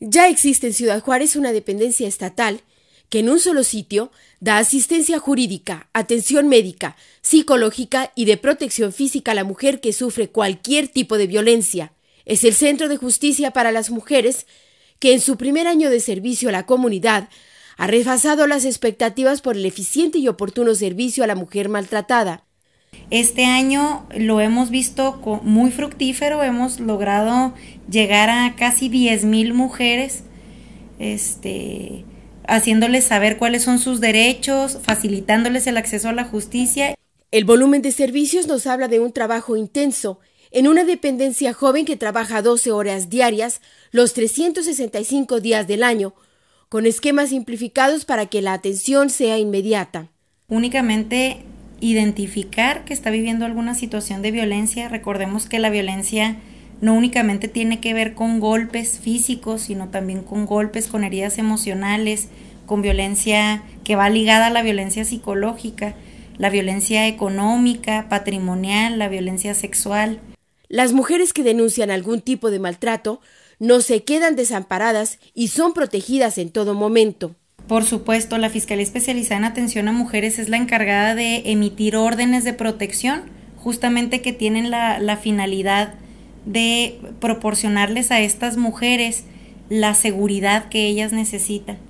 Ya existe en Ciudad Juárez una dependencia estatal que en un solo sitio da asistencia jurídica, atención médica, psicológica y de protección física a la mujer que sufre cualquier tipo de violencia. Es el Centro de Justicia para las Mujeres que en su primer año de servicio a la comunidad ha refasado las expectativas por el eficiente y oportuno servicio a la mujer maltratada, este año lo hemos visto muy fructífero, hemos logrado llegar a casi 10.000 mujeres, este, haciéndoles saber cuáles son sus derechos, facilitándoles el acceso a la justicia. El volumen de servicios nos habla de un trabajo intenso. En una dependencia joven que trabaja 12 horas diarias, los 365 días del año, con esquemas simplificados para que la atención sea inmediata. Únicamente identificar que está viviendo alguna situación de violencia. Recordemos que la violencia no únicamente tiene que ver con golpes físicos, sino también con golpes, con heridas emocionales, con violencia que va ligada a la violencia psicológica, la violencia económica, patrimonial, la violencia sexual. Las mujeres que denuncian algún tipo de maltrato no se quedan desamparadas y son protegidas en todo momento. Por supuesto, la Fiscalía Especializada en Atención a Mujeres es la encargada de emitir órdenes de protección, justamente que tienen la, la finalidad de proporcionarles a estas mujeres la seguridad que ellas necesitan.